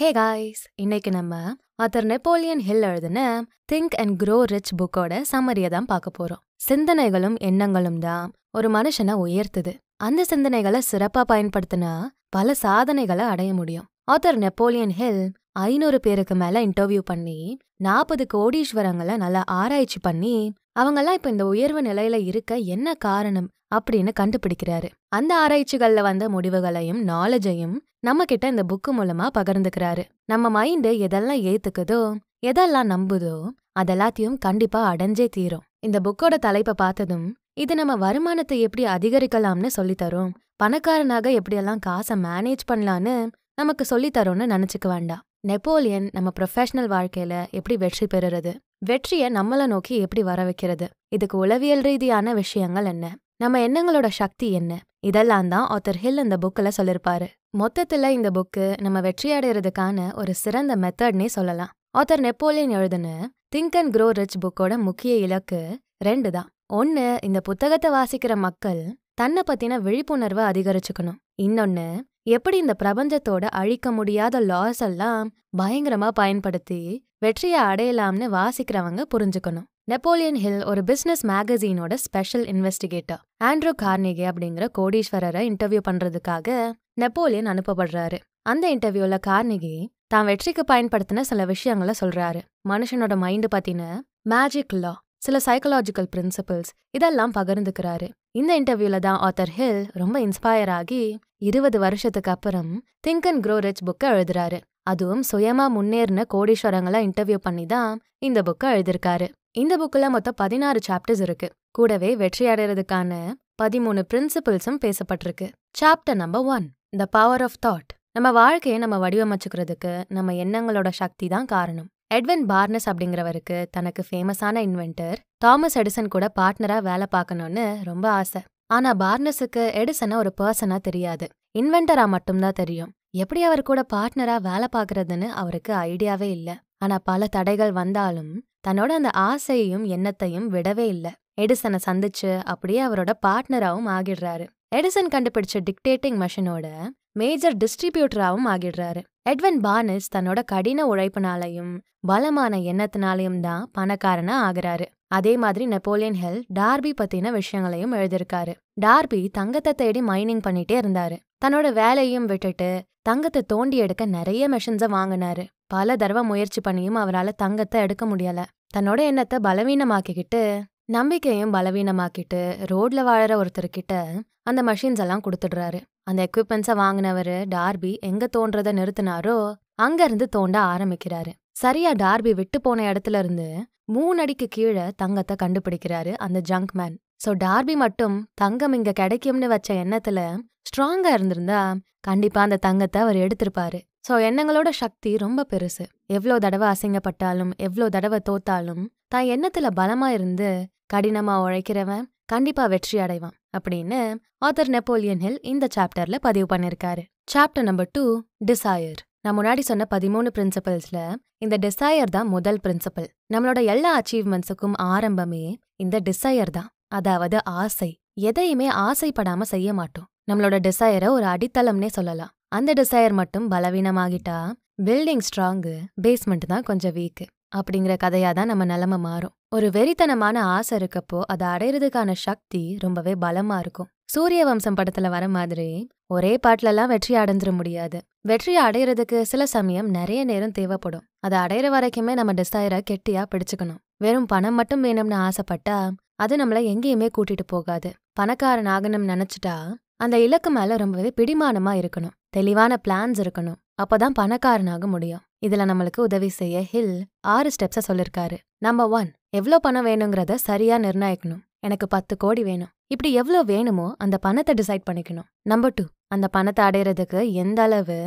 ஹே guys இன்னைக்கு நம்ம author Napoleon Hill எழுதுன திங்க் அண்ட் க்ரோ ரிச் புக்கோட சம்மரியை தான் பார்க்க போறோம் சிந்தனைகளும் எண்ணங்களும் தான் ஒரு மனுஷனை உயர்த்துது அந்த சிந்தனைகளை சிறப்பாக பயன்படுத்தினா பல சாதனைகளை அடைய முடியும் ஆத்தர் நெப்போலியன் ஹில் ஐநூறு பேருக்கு மேல இன்டர்வியூ பண்ணி நாற்பது கோடீஸ்வரங்களை நல்லா ஆராய்ச்சி பண்ணி அவங்கெல்லாம் இப்ப இந்த உயர்வு நிலையில இருக்க என்ன காரணம் அப்படின்னு கண்டுபிடிக்கிறாரு அந்த ஆராய்ச்சிகள்ல வந்த முடிவுகளையும் நாலேஜையும் நம்ம கிட்ட இந்த புக்கு மூலமா பகிர்ந்துக்கிறாரு நம்ம மைண்டு எதெல்லாம் ஏத்துக்குதோ எதெல்லாம் நம்புதோ அதெல்லாத்தையும் கண்டிப்பா அடைஞ்சே தீரும் இந்த புக்கோட தலைப்பை பார்த்ததும் இது நம்ம வருமானத்தை எப்படி அதிகரிக்கலாம்னு சொல்லித்தரும் பணக்காரனாக எப்படியெல்லாம் காசை மேனேஜ் பண்ணலான்னு நமக்கு சொல்லித்தரோன்னு நினச்சிக்க வேண்டாம் நெப்போலியன் நம்ம ப்ரொஃபஷனல் வாழ்க்கையில எப்படி வெற்றி பெறுறது வெற்றியை நம்மளை நோக்கி எப்படி வர வைக்கிறது இதுக்கு உளவியல் ரீதியான விஷயங்கள் என்ன நம்ம எண்ணங்களோட சக்தி என்ன இதெல்லாம் தான் ஆத்தர் ஹில் இந்த புக்கில் சொல்லியிருப்பாரு மொத்தத்தில் இந்த புக்கு நம்ம வெற்றி அடைகிறதுக்கான ஒரு சிறந்த மெத்தட்னே சொல்லலாம் ஆத்தர் நெப்போலியன் எழுதுன திங்க் அண்ட் க்ரோ ரிச் புக்கோட முக்கிய இலக்கு ரெண்டு தான் ஒன்று இந்த புத்தகத்தை வாசிக்கிற மக்கள் தன்னை பற்றின விழிப்புணர்வை அதிகரிச்சுக்கணும் இன்னொன்று எப்படி இந்த பிரபஞ்சத்தோட அழிக்க முடியாத லாஸ் எல்லாம் பயங்கரமா பயன்படுத்தி வெற்றியை அடையலாம்னு வாசிக்கிறவங்க புரிஞ்சுக்கணும் நெப்போலியன் ஹில் ஒரு பிசினஸ் மேகசீனோட ஸ்பெஷல் இன்வெஸ்டிகேட்டர் ஆண்ட்ரூ கார்னிகே அப்படிங்கிற கோடீஸ்வரரை இன்டர்வியூ பண்றதுக்காக நெப்போலியன் அனுப்பப்படுறாரு அந்த இன்டர்வியூல கார்னிகி தான் வெற்றிக்கு பயன்படுத்தின சில விஷயங்களை சொல்றாரு மனுஷனோட மைண்டு பத்தின மேஜிக் லா சில சைக்கலாஜிக்கல் பிரின்சிபிள்ஸ் இதெல்லாம் பகிர்ந்துக்கிறாரு இந்த இன்டர்வியூல தான் ஆத்தர் ஹில் ரொம்ப இன்ஸ்பயர் ஆகி இருபது வருஷத்துக்கு அப்புறம் திங்க் அண்ட் க்ரோ ரிச் புக்கை எழுதுறாரு அதுவும் சுயமா முன்னேறின கோடீஸ்வரங்களை இன்டர்வியூ பண்ணி தான் இந்த புக்கை எழுதியிருக்காரு இந்த புக்கில் மொத்தம் பதினாறு சாப்டர்ஸ் இருக்கு கூடவே வெற்றி அடைறதுக்கான பதிமூணு பிரின்சிபிள்ஸும் பேசப்பட்டிருக்கு chapter number one the power of thought நம்ம வாழ்க்கையை நம்ம வடிவமைச்சுக்கிறதுக்கு நம்ம எண்ணங்களோட சக்தி தான் காரணம் எட்வின் பார்னஸ் அப்படிங்கிறவருக்கு தனக்கு ஃபேமஸான இன்வென்டர் தாமஸ் எடிசன் கூட பார்ட்னரா வேலை பார்க்கணும்னு ரொம்ப ஆசை ஆனா பார்னஸுக்கு எடிசனை ஒரு பர்சனா தெரியாது இன்வென்டரா மட்டும்தான் தெரியும் எப்படி அவர் கூட பார்ட்னரா வேலை பார்க்கறதுன்னு அவருக்கு ஐடியாவே இல்லை ஆனா பல தடைகள் வந்தாலும் தன்னோட அந்த ஆசையையும் எண்ணத்தையும் விடவே இல்லை எடிசனை சந்திச்சு அப்படியே அவரோட பார்ட்னராவும் ஆகிடுறாரு எடிசன் கண்டுபிடிச்ச டிக்டேட்டிங் மெஷினோட மேஜர் டிஸ்ட்ரிபியூட்டராகவும் ஆகிடுறாரு எட்வன் பானஸ் தன்னோட கடின உழைப்பினாலையும் பலமான எண்ணத்தினாலையும் தான் பணக்காரனா ஆகிறாரு அதே மாதிரி நெப்போலியன் ஹெல் டார்பி பத்தின விஷயங்களையும் எழுதியிருக்காரு டார்பி தங்கத்தை தேடி மைனிங் பண்ணிட்டே இருந்தாரு தன்னோட வேலையும் விட்டுட்டு தங்கத்தை தோண்டி எடுக்க நிறைய மெஷின்ஸை வாங்கினாரு பல தடவை முயற்சி பண்ணியும் அவரால் தங்கத்தை எடுக்க முடியல தன்னோட எண்ணத்தை பலவீனமாக்கிக்கிட்டு நம்பிக்கையும் பலவீனமாக்கிட்டு ரோட்ல வாழற ஒருத்தர்கிட்ட அந்த மஷின்ஸ் எல்லாம் கொடுத்துடுறாரு அந்த எக்யூப்மெண்ட்ஸை வாங்கினவர் டார்பி எங்க தோன்றதை நிறுத்தினாரோ அங்கிருந்து தோண்ட ஆரம்பிக்கிறாரு சரியா டார்பி விட்டு போன இடத்துல இருந்து மூணு அடிக்கு கீழே தங்கத்தை கண்டுபிடிக்கிறாரு அந்த ஜங்க் மேன் ஸோ டார்பி மட்டும் தங்கம் இங்க கிடைக்கும்னு வச்ச எண்ணத்துல ஸ்ட்ராங்கா இருந்திருந்தா கண்டிப்பா அந்த தங்கத்தை அவர் எடுத்திருப்பாரு ஸோ எண்ணங்களோட சக்தி ரொம்ப பெருசு எவ்வளோ தடவை அசிங்கப்பட்டாலும் எவ்வளோ தடவை தோத்தாலும் தான் எண்ணத்துல பலமா இருந்து கடினமா உழைக்கிறவன் கண்டிப்பா வெற்றி அடைவான் அப்படின்னு ஆத்தர் நெப்போலியன் ஹில் இந்த சாப்டர்ல பதிவு பண்ணிருக்காரு சாப்டர் நம்பர் டூ டிசையர் நான் முன்னாடி சொன்ன பதிமூணு பிரின்சிபல்ஸ்ல இந்த டிசையர் தான் முதல் பிரின்சிபல் நம்மளோட எல்லா அச்சீவ்மெண்ட்ஸுக்கும் ஆரம்பமே இந்த டிசையர் தான் அதாவது ஆசை எதையுமே ஆசைப்படாம செய்ய மாட்டோம் நம்மளோட டிசையரை ஒரு அடித்தளம்னே சொல்லலாம் அந்த டிசையர் மட்டும் பலவீனமாகிட்டா பில்டிங் ஸ்ட்ராங்கு பேஸ்மெண்ட் தான் கொஞ்சம் வீக்கு அப்படிங்கிற கதையாக தான் நம்ம நிலமை மாறும் ஒரு வெறித்தனமான ஆசை இருக்கப்போ அதை அடையிறதுக்கான சக்தி ரொம்பவே பலமா இருக்கும் சூரிய வம்சம் படத்துல வர மாதிரி ஒரே எல்லாம் வெற்றி அடைஞ்சிட முடியாது வெற்றியை அடையிறதுக்கு சில சமயம் நிறைய நேரம் தேவைப்படும் அதை அடையிற வரைக்குமே நம்ம டிசைரை கெட்டியா பிடிச்சுக்கணும் வெறும் பணம் மட்டும் வேணும்னு ஆசைப்பட்டா அது நம்மள எங்கேயுமே கூட்டிட்டு போகாது பணக்காரன் ஆகணும்னு நினைச்சிட்டா அந்த இலக்கு மேல ரொம்பவே பிடிமானமா இருக்கணும் தெளிவான பிளான்ஸ் இருக்கணும் அப்பதான் பணக்காரனாக முடியும் இதுல நம்மளுக்கு உதவி செய்ய ஹில் ஆறு ஸ்டெப்ஸை சொல்லியிருக்காரு நம்பர் ஒன் எவ்வளோ பணம் வேணுங்கிறத சரியா நிர்ணயிக்கணும் எனக்கு பத்து கோடி வேணும் இப்படி எவ்வளோ வேணுமோ அந்த பணத்தை டிசைட் பண்ணிக்கணும் நம்பர் டூ அந்த பணத்தை அடையிறதுக்கு எந்த அளவு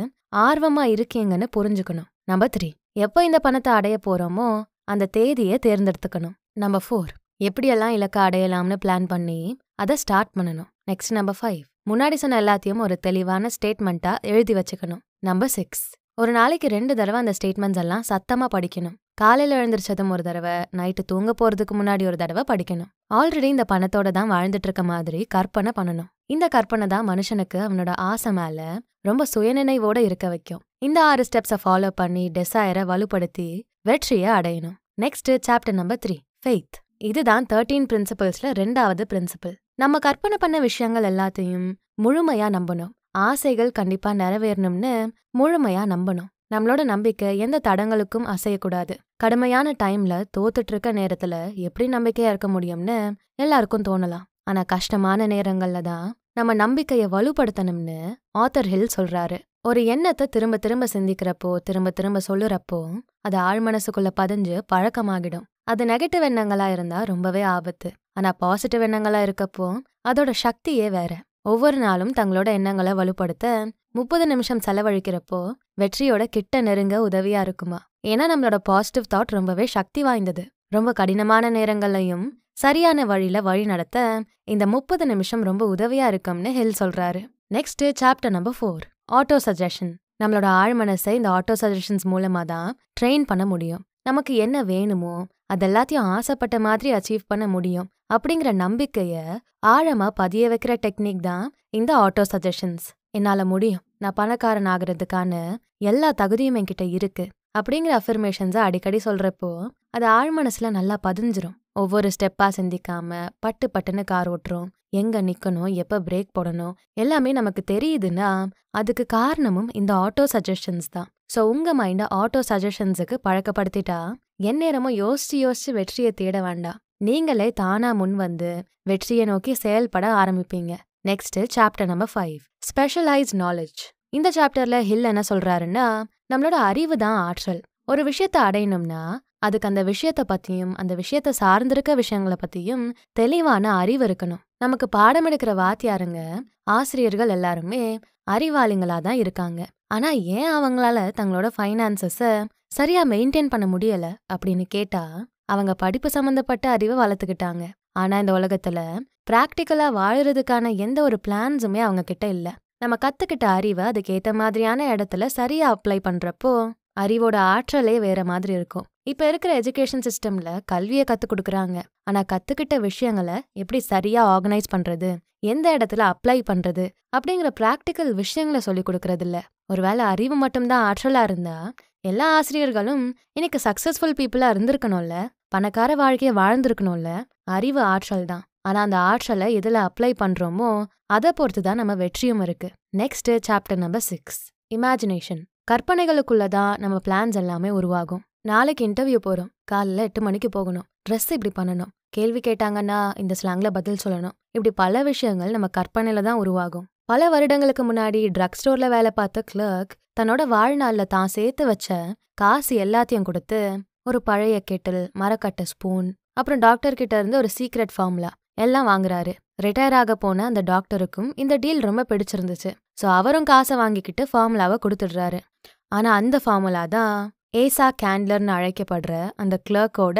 ஆர்வமா இருக்கீங்கன்னு புரிஞ்சுக்கணும் நம்பர் த்ரீ எப்போ இந்த பணத்தை அடைய போறோமோ அந்த தேதியை தேர்ந்தெடுத்துக்கணும் நம்பர் ஃபோர் எப்படியெல்லாம் இலக்கை அடையலாம்னு பிளான் பண்ணி அதை ஸ்டார்ட் பண்ணணும் நெக்ஸ்ட் நம்பர் ஃபைவ் முன்னாடி சொன்ன எல்லாத்தையும் ஒரு தெளிவான ஸ்டேட்மெண்ட்டாக எழுதி வச்சுக்கணும் நம்பர் சிக்ஸ் ஒரு நாளைக்கு ரெண்டு தடவை அந்த ஸ்டேட்மெண்ட்ஸ் எல்லாம் சத்தமாக படிக்கணும் காலையில் எழுந்திரிச்சதும் ஒரு தடவை நைட்டு தூங்க போகிறதுக்கு முன்னாடி ஒரு தடவை படிக்கணும் ஆல்ரெடி இந்த பணத்தோட தான் வாழ்ந்துட்டு இருக்க மாதிரி கற்பனை பண்ணணும் இந்த கற்பனை தான் மனுஷனுக்கு அவனோட ஆசை மேலே ரொம்ப சுயநினைவோட இருக்க வைக்கும் இந்த ஆறு ஸ்டெப்ஸை ஃபாலோ பண்ணி டெசையரை வலுப்படுத்தி வெற்றியை அடையணும் next chapter number three faith இதுதான் தேர்ட்டீன் பிரின்சிபல்ஸ்ல ரெண்டாவது பிரின்சிபல் நம்ம கற்பனை பண்ண விஷயங்கள் எல்லாத்தையும் முழுமையா நம்பணும் ஆசைகள் கண்டிப்பா நிறைவேறணும்னு முழுமையா நம்பணும் நம்மளோட நம்பிக்கை எந்த தடங்களுக்கும் அசையக்கூடாது கடுமையான டைம்ல தோத்துட்டு இருக்க நேரத்துல எப்படி நம்பிக்கையா இருக்க முடியும்னு எல்லாருக்கும் தோணலாம் ஆனா கஷ்டமான நேரங்கள்ல தான் நம்ம நம்பிக்கையை வலுப்படுத்தணும்னு ஆத்தர் ஹில் சொல்றாரு ஒரு எண்ணத்தை திரும்ப திரும்ப சிந்திக்கிறப்போ திரும்ப திரும்ப சொல்லுறப்போ அது ஆழ்மனசுக்குள்ள பதிஞ்சு பழக்கமாகிடும் அது நெகட்டிவ் எண்ணங்களா இருந்தா ரொம்பவே ஆபத்து ஆனா பாசிட்டிவ் எண்ணங்களா இருக்கப்போ அதோட சக்தியே வேற ஒவ்வொரு நாளும் தங்களோட எண்ணங்களை வலுப்படுத்த முப்பது நிமிஷம் செலவழிக்கிறப்போ வெற்றியோட கிட்ட நெருங்க உதவியா இருக்குமா ஏன்னா நம்மளோட பாசிட்டிவ் தாட் ரொம்பவே சக்தி வாய்ந்தது ரொம்ப கடினமான நேரங்களையும் சரியான வழியில வழி நடத்த இந்த முப்பது நிமிஷம் ரொம்ப உதவியா இருக்கும்னு ஹில் சொல்றாரு next chapter number four autosuggestion நம்மளோட ஆழ் மனசை இந்த ஆட்டோ சஜஷன்ஸ் மூலமா தான் ட்ரெயின் பண்ண முடியும் நமக்கு என்ன வேணுமோ அதெல்லாத்தையும் ஆசைப்பட்ட மாதிரி அச்சீவ் பண்ண முடியும் அப்படிங்கிற நம்பிக்கைய ஆழமா பதிய வைக்கிற டெக்னிக் தான் இந்த ஆட்டோ சஜஷன்ஸ் என்னால முடியும் நான் பணக்காரன் ஆகிறதுக்கான எல்லா தகுதியும் என்கிட்ட இருக்கு அப்படிங்கிற அஃபர்மேஷன்ஸை அடிக்கடி சொல்றப்போ அது ஆழ்மனசுல நல்லா பதிஞ்சிரும் ஒவ்வொரு ஸ்டெப்பா சிந்திக்காம பட்டு பட்டுன்னு கார் ஓட்டுறோம் எங்க நிக்கணும் எப்ப பிரேக் போடணும் எல்லாமே நமக்கு தெரியுதுன்னா அதுக்கு காரணமும் இந்த ஆட்டோ சஜஷன்ஸ் தான் ஸோ உங்க மைண்டை ஆட்டோ சஜஷன்ஸுக்கு பழக்கப்படுத்திட்டா எந்நேரமும் யோசிச்சு யோசிச்சு வெற்றியை தேட வேண்டாம் நீங்களே தானா முன் வந்து வெற்றியை நோக்கி செயல்பட ஆரம்பிப்பீங்க next chapter number five specialised knowledge இந்த சாப்டர்ல ஹில் என்ன சொல்றாருன்னா நம்மளோட அறிவு தான் ஆற்றல் ஒரு விஷயத்த அடையணும்னா அதுக்கு அந்த விஷயத்த பத்தியும் அந்த விஷயத்த சார்ந்திருக்க விஷயங்களை பத்தியும் தெளிவான அறிவு இருக்கணும் நமக்கு பாடம் எடுக்கிற வாத்தியாருங்க ஆசிரியர்கள் எல்லாருமே அறிவாளிங்களா தான் இருக்காங்க ஆனா ஏன் அவங்களால தங்களோட ஃபைனான்சஸ சரியா மெயின்டைன் பண்ண முடியல அப்படின்னு கேட்டா அவங்க படிப்பு சம்மந்தப்பட்ட அறிவை வளர்த்துக்கிட்டாங்க ஆனா இந்த உலகத்துல பிராக்டிக்கலா வாழறதுக்கான எந்த ஒரு பிளான்ஸுமே அவங்க கிட்ட இல்ல நம்ம கத்துக்கிட்ட அறிவை அதுக்கேத்த மாதிரியான இடத்துல சரியா அப்ளை பண்றப்போ அறிவோட ஆற்றலே வேற மாதிரி இருக்கும் இப்ப இருக்கிற எஜுகேஷன் சிஸ்டம்ல கல்வியை கத்துக் கொடுக்குறாங்க ஆனா கத்துக்கிட்ட விஷயங்களை எப்படி சரியா ஆர்கனைஸ் பண்றது எந்த இடத்துல அப்ளை பண்றது அப்படிங்கிற பிராக்டிக்கல் விஷயங்களை சொல்லி கொடுக்கறது இல்ல ஒருவேளை அறிவு மட்டும்தான் ஆற்றலா இருந்தா எல்லா ஆசிரியர்களும் இன்னைக்கு சக்ஸஸ்ஃபுல் பீப்புளாக இருந்திருக்கணும்ல பணக்கார வாழ்க்கையை வாழ்ந்திருக்கணும்ல அறிவு ஆற்றல் தான் ஆனால் அந்த ஆற்றலை எதில் அப்ளை பண்ணுறோமோ அதை பொறுத்து தான் நம்ம வெற்றியும் இருக்குது next chapter number six imagination கற்பனைகளுக்குள்ளதான் தான் நம்ம பிளான்ஸ் எல்லாமே உருவாகும் நாளைக்கு இன்டர்வியூ போகிறோம் காலைல எட்டு மணிக்கு போகணும் ட்ரெஸ் இப்படி பண்ணணும் கேள்வி கேட்டாங்கன்னா இந்த ஸ்லாங்கில் பதில் சொல்லணும் இப்படி பல விஷயங்கள் நம்ம கற்பனையில் தான் உருவாகும் பல வருடங்களுக்கு முன்னாடி ட்ரக் ஸ்டோர்ல வேலை பார்த்த கிளர்க் தன்னோட வாழ்நாள்ல தான் சேர்த்து வச்ச காசு எல்லாத்தையும் கொடுத்து ஒரு பழைய கெட்டில் மரக்கட்டை ஸ்பூன் அப்புறம் டாக்டர் கிட்ட இருந்து ஒரு சீக்ரெட் ஃபார்முலா எல்லாம் வாங்குறாரு ரிட்டையர் ஆக போன அந்த டாக்டருக்கும் இந்த டீல் ரொம்ப பிடிச்சிருந்துச்சு ஸோ அவரும் காசை வாங்கிக்கிட்டு ஃபார்முலாவை கொடுத்துடுறாரு ஆனா அந்த ஃபார்முலா தான் ஏசா கேண்ட்லர்னு அழைக்கப்படுற அந்த கிளர்க்கோட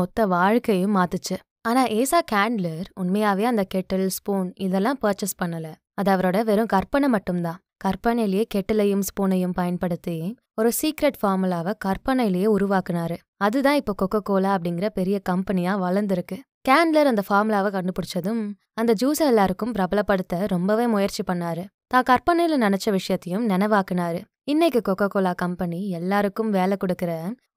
மொத்த வாழ்க்கையும் மாத்துச்சு ஆனா ஏசா கேண்ட்லர் உண்மையாவே அந்த கெட்டில் ஸ்பூன் இதெல்லாம் பர்ச்சேஸ் பண்ணலை அது அவரோட வெறும் கற்பனை மட்டும்தான் கற்பனையிலேயே கெட்டலையும் ஸ்பூனையும் பயன்படுத்தி ஒரு சீக்ரெட் ஃபார்முலாவை கற்பனையிலேயே உருவாக்குனாரு அதுதான் இப்போ கொக்கோ கோலா அப்படிங்கிற பெரிய கம்பெனியாக வளர்ந்துருக்கு கேண்ட்லர் அந்த ஃபார்முலாவை கண்டுபிடிச்சதும் அந்த ஜூஸை எல்லாருக்கும் பிரபலப்படுத்த ரொம்பவே முயற்சி பண்ணாரு தான் கற்பனையில நினச்ச விஷயத்தையும் நினைவாக்குனாரு இன்னைக்கு கொக்கோ கோலா கம்பெனி எல்லாருக்கும் வேலை கொடுக்குற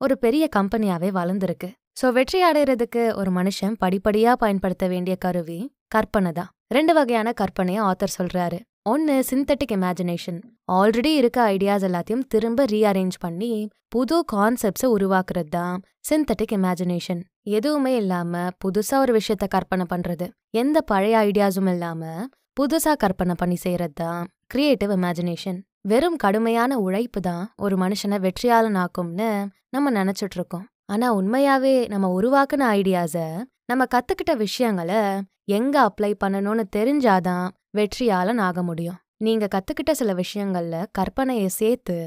ஒரு பெரிய கம்பெனியாவே வளர்ந்துருக்கு ஸோ வெற்றி அடைகிறதுக்கு ஒரு மனுஷன் படிப்படியாக பயன்படுத்த வேண்டிய கருவி கற்பனை தான் ரெண்டு வகையான கற்பனையை ஆத்தர் சொல்கிறாரு ஒன்று சிந்தட்டிக் இமேஜினேஷன் ஆல்ரெடி இருக்க ஐடியாஸ் எல்லாத்தையும் திரும்ப ரீஅரேஞ்ச் பண்ணி புது கான்செப்ட்ஸை உருவாக்குறது தான் சிந்தட்டிக் இமேஜினேஷன் எதுவுமே இல்லாமல் புதுசாக ஒரு விஷயத்த கற்பனை பண்ணுறது எந்த பழைய ஐடியாஸும் இல்லாமல் புதுசாக கற்பனை பண்ணி செய்கிறது தான் கிரியேட்டிவ் இமேஜினேஷன் வெறும் கடுமையான உழைப்பு தான் ஒரு மனுஷனை வெற்றியாளன் ஆக்கும்னு நம்ம நினச்சிட்ருக்கோம் ஆனால் உண்மையாகவே நம்ம உருவாக்குன ஐடியாஸை நம்ம கத்துக்கிட்ட விஷயங்களை எங்க அப்ளை பண்ணணும்னு தெரிஞ்சாதான் வெற்றியாளன் ஆக முடியும் நீங்க கத்துக்கிட்ட சில விஷயங்கள்ல கற்பனையை சேர்த்து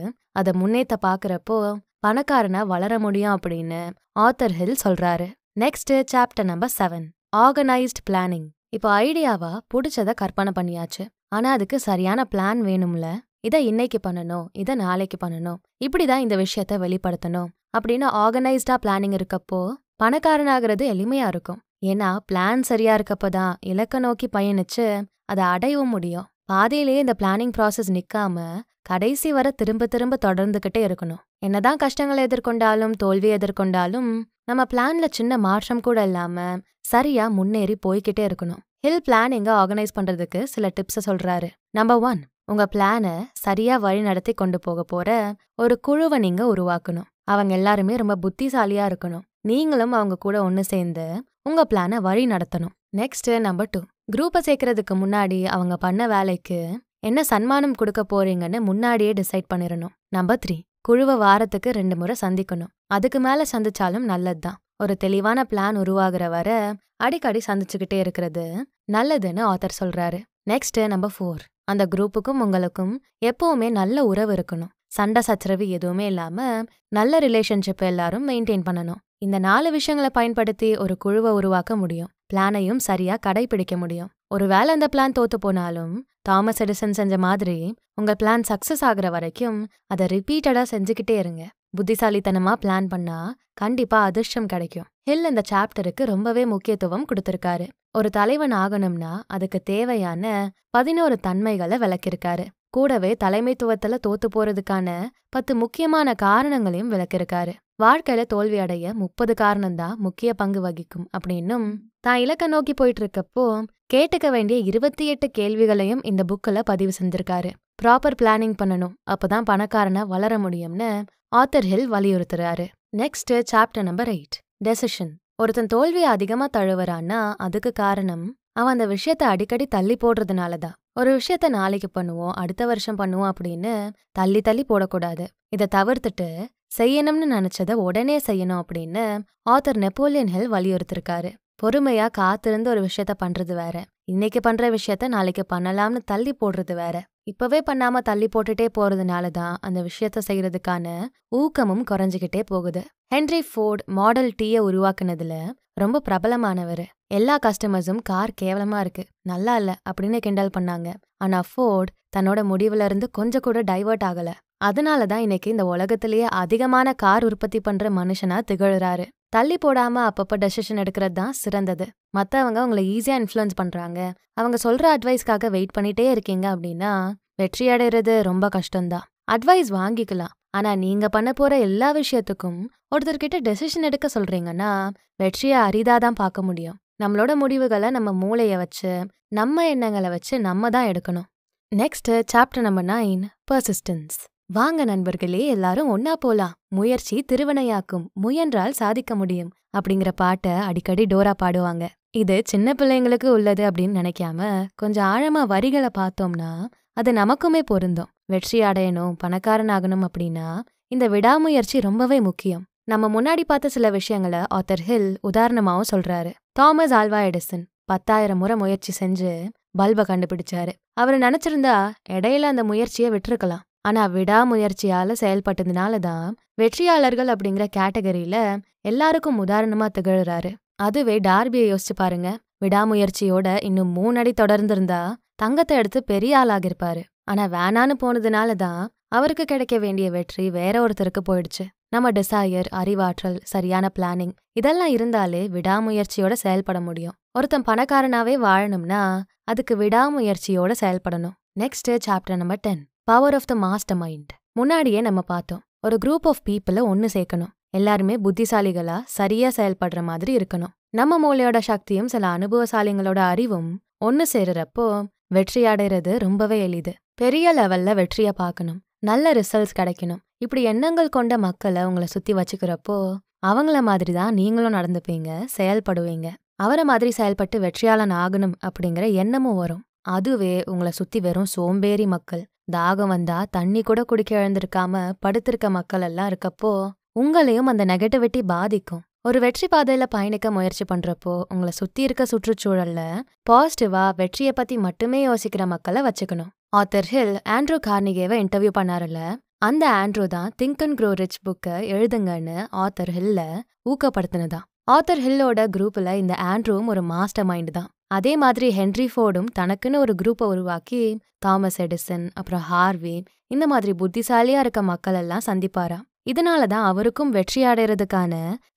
அதை முன்னேற்ற பாக்குறப்போ பணக்காரனை வளர முடியும் அப்படின்னு ஆத்தர் ஹில் சொல்றாரு next chapter number seven organised planning இப்போ ஐடியாவா பிடிச்சதை கற்பனை பண்ணியாச்சு ஆனா அதுக்கு சரியான பிளான் வேணும்ல இதை இன்னைக்கு பண்ணணும் இதை நாளைக்கு பண்ணணும் இப்படிதான் இந்த விஷயத்த வெளிப்படுத்தணும் அப்படின்னு ஆர்கனைஸ்டா பிளானிங் இருக்கப்போ பணக்காரனாகிறது எளிமையா இருக்கும் ஏன்னா பிளான் சரியா இருக்கப்பதான் தான் இலக்க நோக்கி பயணிச்சு அதை அடையவும் முடியும் பாதையிலே இந்த பிளானிங் ப்ராசஸ் நிக்காம கடைசி வர திரும்ப திரும்ப தொடர்ந்துகிட்டே இருக்கணும் என்னதான் கஷ்டங்களை எதிர்கொண்டாலும் தோல்வி எதிர்கொண்டாலும் நம்ம பிளான்ல சின்ன மாற்றம் கூட இல்லாம சரியா முன்னேறி போய்கிட்டே இருக்கணும் ஹில் பிளானிங்க ஆர்கனைஸ் பண்றதுக்கு சில டிப்ஸ் சொல்றாரு நம்பர் ஒன் உங்க பிளான சரியா வழி நடத்தி கொண்டு போக போற ஒரு குழுவை நீங்க உருவாக்கணும் அவங்க எல்லாருமே ரொம்ப புத்திசாலியா இருக்கணும் நீங்களும் அவங்க கூட ஒன்று சேர்ந்து உங்க பிளானை வழி நடத்தணும் நெக்ஸ்ட் நம்பர் டூ குரூப்பை சேர்க்கறதுக்கு முன்னாடி அவங்க பண்ண வேலைக்கு என்ன சன்மானம் கொடுக்க போறீங்கன்னு முன்னாடியே டிசைட் பண்ணிடணும் நம்பர் த்ரீ குழுவை வாரத்துக்கு ரெண்டு முறை சந்திக்கணும் அதுக்கு மேல சந்திச்சாலும் நல்லதுதான் ஒரு தெளிவான பிளான் உருவாகிற வர அடிக்கடி சந்திச்சுக்கிட்டே இருக்கிறது நல்லதுன்னு ஆத்தர் சொல்றாரு நெக்ஸ்ட் நம்பர் ஃபோர் அந்த குரூப்புக்கும் உங்களுக்கும் எப்பவுமே நல்ல உறவு இருக்கணும் சண்டை சச்சரவு எதுவுமே இல்லாம நல்ல ரிலேஷன்ஷிப் எல்லாரும் மெயின்டைன் பண்ணணும் இந்த நாலு விஷயங்களை பயன்படுத்தி ஒரு குழுவை உருவாக்க முடியும் பிளானையும் சரியா கடைபிடிக்க முடியும் ஒருவேளை அந்த பிளான் தோத்து போனாலும் தாமஸ் எடிசன் செஞ்ச மாதிரி உங்க பிளான் சக்ஸஸ் ஆகுற வரைக்கும் அதை ரிப்பீட்டடா செஞ்சுக்கிட்டே இருங்க புத்திசாலித்தனமா பிளான் பண்ணா கண்டிப்பா அதிர்ஷ்டம் கிடைக்கும் ஹில் இந்த சாப்டருக்கு ரொம்பவே முக்கியத்துவம் கொடுத்துருக்காரு ஒரு தலைவன் ஆகணும்னா அதுக்கு தேவையான பதினோரு தன்மைகளை விளக்கிருக்காரு கூடவே தலைமைத்துவத்துல தோத்து போறதுக்கான பத்து முக்கியமான காரணங்களையும் விளக்கிருக்காரு வாழ்க்கையில தோல்வி அடைய முப்பது காரணம்தான் முக்கிய பங்கு வகிக்கும் அப்படின்னும் தான் இலக்க நோக்கி போயிட்டு இருக்கப்போ கேட்டுக்க வேண்டிய இருபத்தி எட்டு கேள்விகளையும் இந்த புக்கில் பதிவு செஞ்சிருக்காரு ப்ராப்பர் பிளானிங் பண்ணணும் அப்பதான் பணக்காரனை வளர முடியும்னு ஆத்தர் ஹில் வலியுறுத்துறாரு next chapter number eight decision ஒருத்தன் தோல்வியை அதிகமாக தழுவறான்னா அதுக்கு காரணம் அவன் அந்த விஷயத்த அடிக்கடி தள்ளி போடுறதுனால தான் ஒரு விஷயத்த நாளைக்கு பண்ணுவோம் அடுத்த வருஷம் பண்ணுவோம் அப்படின்னு தள்ளி தள்ளி போடக்கூடாது இதை தவிர்த்துட்டு செய்யணும்னு நினைச்சதை உடனே செய்யணும் அப்படின்னு ஆத்தர் நெப்போலியன் ஹில் வலியுறுத்திருக்காரு பொறுமையா காத்திருந்து ஒரு விஷயத்த பண்றது வேற இன்னைக்கு பண்ற விஷயத்த நாளைக்கு பண்ணலாம்னு தள்ளி போடுறது வேற இப்பவே பண்ணாம தள்ளி போட்டுட்டே போறதுனால தான் அந்த விஷயத்த செய்யறதுக்கான ஊக்கமும் குறைஞ்சுகிட்டே போகுது ஹென்ரி ஃபோர்ட் மாடல் டீயை உருவாக்குனதுல ரொம்ப பிரபலமானவர் எல்லா கஸ்டமர்ஸும் கார் கேவலமா இருக்கு நல்லா இல்ல அப்படின்னு கிண்டல் பண்ணாங்க ஆனால் ஃபோர்ட் தன்னோட முடிவுல இருந்து கொஞ்சம் கூட டைவர்ட் ஆகல அதனாலதான் இன்னைக்கு இந்த உலகத்திலேயே அதிகமான கார் உற்பத்தி பண்ற மனுஷனா திகழ்றாரு தள்ளி போடாம அப்பப்ப டெசிஷன் எடுக்கிறது தான் சிறந்தது மத்தவங்க உங்களை ஈஸியா இன்ஃபுளுன்ஸ் பண்றாங்க அவங்க சொல்ற அட்வைஸ்க்காக வெயிட் பண்ணிட்டே இருக்கீங்க அப்படின்னா வெற்றி அடைறது ரொம்ப கஷ்டம்தான் அட்வைஸ் வாங்கிக்கலாம் ஆனா நீங்க பண்ண போற எல்லா விஷயத்துக்கும் ஒருத்தர்கிட்ட டெசிஷன் எடுக்க சொல்றீங்கன்னா வெற்றியை அரிதாதான் பார்க்க முடியும் நம்மளோட முடிவுகளை நம்ம மூளையை வச்சு நம்ம எண்ணங்களை வச்சு நம்ம தான் எடுக்கணும் next chapter number nine persistence வாங்க நண்பர்களே எல்லாரும் ஒன்னா போலாம் முயற்சி திருவினையாக்கும் முயன்றால் சாதிக்க முடியும் அப்படிங்கிற பாட்டை அடிக்கடி டோரா பாடுவாங்க இது சின்ன பிள்ளைங்களுக்கு உள்ளது அப்படின்னு நினைக்காம கொஞ்சம் ஆழமா வரிகளை பார்த்தோம்னா அது நமக்குமே பொருந்தும் வெற்றி அடையணும் பணக்காரன் ஆகணும் அப்படின்னா இந்த விடாமுயற்சி ரொம்பவே முக்கியம் நம்ம முன்னாடி பார்த்த சில விஷயங்களை ஆத்தர் ஹில் உதாரணமாகவும் சொல்றாரு தாமஸ் ஆல்வா எடிசன் பத்தாயிரம் முறை முயற்சி செஞ்சு பல்பை கண்டுபிடிச்சாரு அவர் நினைச்சிருந்தா இடையில அந்த முயற்சியை விட்டுருக்கலாம் ஆனா விடாமுயற்சியால செயல்பட்டதுனாலதான் வெற்றியாளர்கள் அப்படிங்கிற கேட்டகரியில எல்லாருக்கும் உதாரணமா திகழ்றாரு அதுவே டார்பியை யோசிச்சு பாருங்க விடாமுயற்சியோட இன்னும் மூணடி தொடர்ந்திருந்தா தங்கத்தை எடுத்து பெரிய ஆளாகிருப்பாரு ஆனா வேணான்னு போனதுனாலதான் அவருக்கு கிடைக்க வேண்டிய வெற்றி வேற ஒருத்தருக்கு போயிடுச்சு நம்ம டிசையர் அறிவாற்றல் சரியான பிளானிங் இதெல்லாம் இருந்தாலே விடாமுயற்சியோட செயல்பட முடியும் ஒருத்தன் பணக்காரனாவே வாழணும்னா அதுக்கு விடாமுயற்சியோட செயல்படணும் next chapter number ten power of the master mind முன்னாடியே நம்ம பார்த்தோம் ஒரு குரூப் ஆஃப் பீப்புளை ஒன்று சேர்க்கணும் எல்லாருமே புத்திசாலிகளா சரியா செயல்படுற மாதிரி இருக்கணும் நம்ம மூளையோட சக்தியும் சில அனுபவசாலிங்களோட அறிவும் ஒன்று சேருறப்போ வெற்றி அடைறது ரொம்பவே எளிது பெரிய லெவல்ல வெற்றியை பார்க்கணும் நல்ல ரிசல்ட்ஸ் கிடைக்கணும் இப்படி எண்ணங்கள் கொண்ட மக்களை உங்களை சுத்தி வச்சுக்கிறப்போ அவங்கள மாதிரி தான் நீங்களும் நடந்துப்பீங்க செயல்படுவீங்க அவரை மாதிரி செயல்பட்டு வெற்றியாளன் ஆகணும் அப்படிங்கிற எண்ணமும் வரும் அதுவே உங்களை சுத்தி வெறும் சோம்பேறி மக்கள் தாகம் வந்தா தண்ணி கூட குடிக்க எழுந்திருக்காம படுத்திருக்க மக்கள் எல்லாம் இருக்கப்போ உங்களையும் அந்த நெகட்டிவிட்டி பாதிக்கும் ஒரு வெற்றி பாதையில பயணிக்க முயற்சி பண்றப்போ உங்களை சுத்தி இருக்க சுற்றுச்சூழல்ல பாசிட்டிவா வெற்றியை பத்தி மட்டுமே யோசிக்கிற மக்களை வச்சுக்கணும் ஆத்தர் ஹில் ஆண்ட்ரூ கார்னிகேவை இன்டர்வியூ பண்ணாருல்ல அந்த ஆண்ட்ரோ தான் திங்க் அண்ட் க்ரோ ரிச் புக்கை எழுதுங்கன்னு ஆத்தர் ஹில்ல ஊக்கப்படுத்தினதான் ஆத்தர் ஹில்லோட குரூப்ல இந்த ஆண்ட்ரோவும் ஒரு மாஸ்டர் மைண்ட் தான் அதே மாதிரி ஹென்ரி ஃபோர்டும் தனக்குன்னு ஒரு குரூப்பை உருவாக்கி தாமஸ் எடிசன் அப்புறம் ஹார்வே இந்த மாதிரி புத்திசாலியா இருக்க மக்கள் எல்லாம் சந்திப்பாராம் இதனால தான் அவருக்கும் வெற்றி அடைறதுக்கான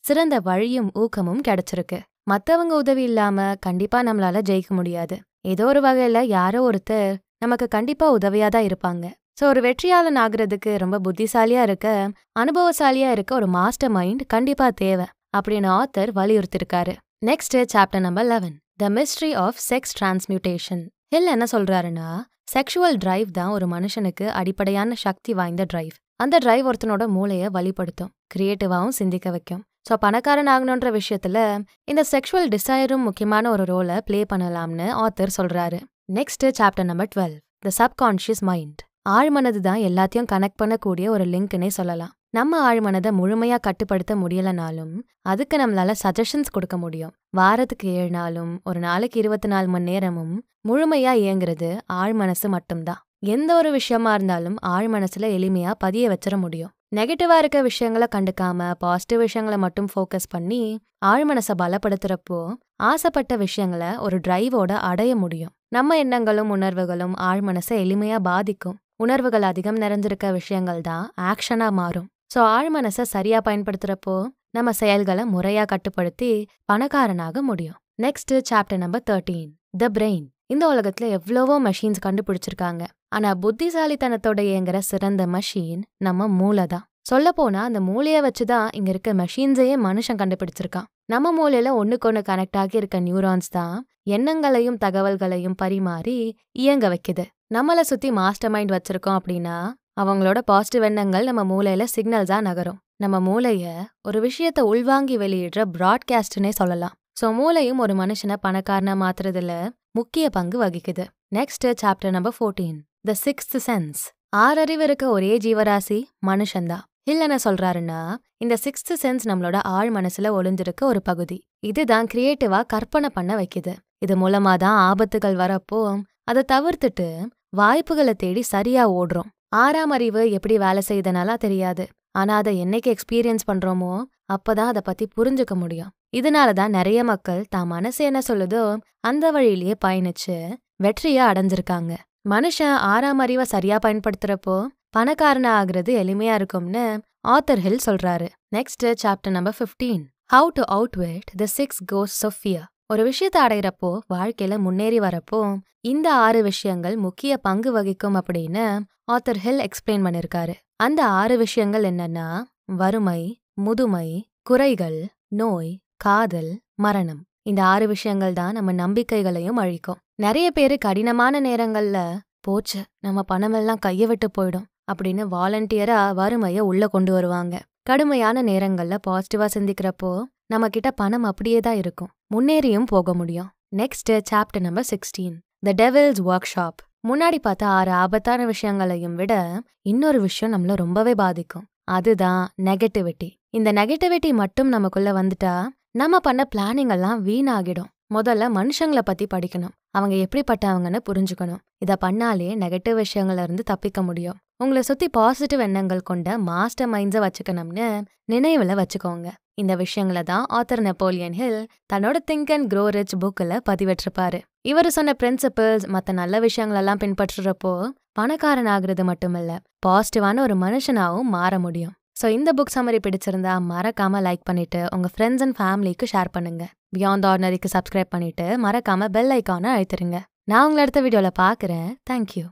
சிறந்த வழியும் ஊக்கமும் கிடைச்சிருக்கு மத்தவங்க உதவி இல்லாம கண்டிப்பா நம்மளால ஜெயிக்க முடியாது ஏதோ ஒரு வகையில யாரோ ஒருத்தர் நமக்கு கண்டிப்பா உதவியா தான் இருப்பாங்க ஸோ ஒரு வெற்றியாளன் ஆகிறதுக்கு ரொம்ப புத்திசாலியாக இருக்க அனுபவசாலியாக இருக்க ஒரு மாஸ்டர் மைண்ட் கண்டிப்பாக தேவை அப்படின்னு ஆத்தர் வலியுறுத்திருக்காரு next chapter number eleven the mystery of sex transmutation Hill என்ன சொல்றாருன்னா செக்ஷுவல் டிரைவ் தான் ஒரு மனுஷனுக்கு அடிப்படையான சக்தி வாய்ந்த டிரைவ் அந்த டிரைவ் ஒருத்தனோட மூளையை வலிப்படுத்தும் கிரியேட்டிவாகவும் சிந்திக்க வைக்கும் ஸோ பணக்காரன் ஆகணுன்ற விஷயத்துல இந்த செக்ஷுவல் டிசையரும் முக்கியமான ஒரு ரோலை பிளே பண்ணலாம்னு ஆத்தர் சொல்றாரு next chapter number twelve the subconscious mind ஆழ்மனது தான் எல்லாத்தையும் கனெக்ட் பண்ணக்கூடிய ஒரு லிங்க்னே சொல்லலாம் நம்ம ஆழ்மனதை முழுமையா கட்டுப்படுத்த முடியலனாலும் அதுக்கு நம்மளால சஜஷன்ஸ் கொடுக்க முடியும் வாரத்துக்கு ஏழு நாளும் ஒரு நாளைக்கு இருபத்தி நாலு மணி நேரமும் முழுமையா இயங்குறது ஆழ்மனசு மட்டும்தான் எந்த ஒரு விஷயமா இருந்தாலும் ஆழ்மனசுல எளிமையா பதிய வச்சிட முடியும் நெகட்டிவா இருக்க விஷயங்களை கண்டுக்காம பாசிட்டிவ் விஷயங்களை மட்டும் ஃபோக்கஸ் பண்ணி ஆழ்மனசை பலப்படுத்துறப்போ ஆசைப்பட்ட விஷயங்களை ஒரு டிரைவோட அடைய முடியும் நம்ம எண்ணங்களும் உணர்வுகளும் ஆழ்மனசை எளிமையா பாதிக்கும் உணர்வுகள் அதிகம் நிறைஞ்சிருக்க விஷயங்கள் தான் ஆக்ஷனாக மாறும் ஸோ ஆழ் மனசை சரியாக பயன்படுத்துகிறப்போ நம்ம செயல்களை முறையாக கட்டுப்படுத்தி பணக்காரனாக முடியும் next chapter number thirteen the brain இந்த உலகத்துல எவ்வளவோ மெஷின்ஸ் கண்டுபிடிச்சிருக்காங்க ஆனா புத்திசாலித்தனத்தோட இயங்குற சிறந்த மெஷின் நம்ம மூளை தான் சொல்ல போனா அந்த மூளையை வச்சுதான் இங்க இருக்க மெஷின்ஸையே மனுஷன் கண்டுபிடிச்சிருக்கான் நம்ம மூளையில ஒண்ணுக்கு ஒன்று கனெக்ட் ஆகி இருக்க நியூரான்ஸ் தான் எண்ணங்களையும் தகவல்களையும் பரிமாறி இயங்க வைக்குது நம்மளை சுற்றி மாஸ்டர் மைண்ட் வச்சுருக்கோம் அப்படின்னா அவங்களோட பாசிட்டிவ் எண்ணங்கள் நம்ம மூளையில் சிக்னல்ஸாக நகரும் நம்ம மூளையை ஒரு விஷயத்தை உள்வாங்கி வெளியிடுற ப்ராட்காஸ்ட்னே சொல்லலாம் ஸோ மூளையும் ஒரு மனுஷனை பணக்காரனா மாத்துறதுல முக்கிய பங்கு வகிக்குது next chapter number fourteen the sixth sense ஆறறிவு இருக்க ஒரே ஜீவராசி மனுஷன்தான் இல்லைன்னு சொல்றாருன்னா இந்த சிக்ஸ்த் சென்ஸ் நம்மளோட ஆழ் மனசுல ஒளிஞ்சிருக்க ஒரு பகுதி இதுதான் கிரியேட்டிவா கற்பனை பண்ண வைக்குது இது மூலமா தான் ஆபத்துகள் வரப்போ அதை தவிர்த்துட்டு வாய்ப்புகளை தேடி சரியா ஓடுறோம் ஆறாம் அறிவு எப்படி வேலை செய்யுதுனாலா தெரியாது ஆனா அதை என்னைக்கு எக்ஸ்பீரியன்ஸ் பண்றோமோ அப்பதான் அதை பத்தி புரிஞ்சுக்க முடியும் இதனாலதான் நிறைய மக்கள் தான் மனசு என்ன சொல்லுதோ அந்த வழியிலேயே பயணிச்சு வெற்றியா அடைஞ்சிருக்காங்க மனுஷன் ஆறாம் அறிவை சரியா பயன்படுத்துறப்போ பணக்காரன ஆகுறது எளிமையா இருக்கும்னு ஆத்தர் ஹில் சொல்றாரு next chapter number fifteen how to outwit the six கோஸ் சோஃபியா ஒரு விஷயத்தை அடையிறப்போ வாழ்க்கையில முன்னேறி வரப்போ இந்த ஆறு விஷயங்கள் முக்கிய பங்கு வகிக்கும் அப்படின்னு ஆத்தர் ஹில் எக்ஸ்பிளைன் பண்ணிருக்காரு அந்த ஆறு விஷயங்கள் என்னன்னா வறுமை முதுமை குறைகள் நோய் காதல் மரணம் இந்த ஆறு விஷயங்கள் தான் நம்ம நம்பிக்கைகளையும் அழிக்கும் நிறைய பேரு கடினமான நேரங்கள்ல போச்சு நம்ம பணமெல்லாம் கையை விட்டு போயிடும் அப்படின்னு வாலண்டியரா வறுமையை உள்ள கொண்டு வருவாங்க கடுமையான நேரங்கள்ல பாசிட்டிவா சிந்திக்கிறப்போ நம்மக்கிட்ட பணம் அப்படியே தான் இருக்கும் முன்னேறியும் போக முடியும் next chapter number sixteen the devil's workshop முன்னாடி பார்த்த ஆறு ஆபத்தான விஷயங்களையும் விட இன்னொரு விஷயம் நம்மள ரொம்பவே பாதிக்கும் அதுதான் நெகட்டிவிட்டி இந்த நெகட்டிவிட்டி மட்டும் நமக்குள்ள வந்துட்டா நம்ம பண்ண பிளானிங் எல்லாம் வீணாகிடும் முதல்ல மனுஷங்களை பத்தி படிக்கணும் அவங்க எப்படிப்பட்டவங்கன்னு புரிஞ்சுக்கணும் இதை பண்ணாலே நெகட்டிவ் விஷயங்கள்ல இருந்து தப்பிக்க முடியும் உங்களை சுத்தி பாசிட்டிவ் எண்ணங்கள் கொண்ட மாஸ்டர் மைண்ட்ஸை வச்சுக்கணும்னு நினைவில் வச்சுக்கோங்க இந்த விஷயங்களை தான் ஆத்தர் நெப்போலியன் ஹில் தன்னோட திங்க் அண்ட் க்ரோ ரிச் புக்கில் பதிவிட்டிருப்பாரு இவர் சொன்ன பிரின்சிபிள்ஸ் மற்ற நல்ல விஷயங்களெல்லாம் பின்பற்றுறப்போ பணக்காரன் ஆகுறது மட்டுமில்ல பாசிட்டிவான ஒரு மனுஷனாகவும் மாற முடியும் ஸோ இந்த புக் சமரி பிடிச்சிருந்தா மறக்காம லைக் பண்ணிட்டு உங்க ஃப்ரெண்ட்ஸ் அண்ட் ஃபேமிலிக்கு ஷேர் பண்ணுங்க பியாண்ட் ஆர்னரிக்கு சப்ஸ்கிரைப் பண்ணிட்டு மறக்காம பெல் ஐக்கானை அழுத்துருங்க நான் உங்களை அடுத்த வீடியோவில் பார்க்குறேன் தேங்க்யூ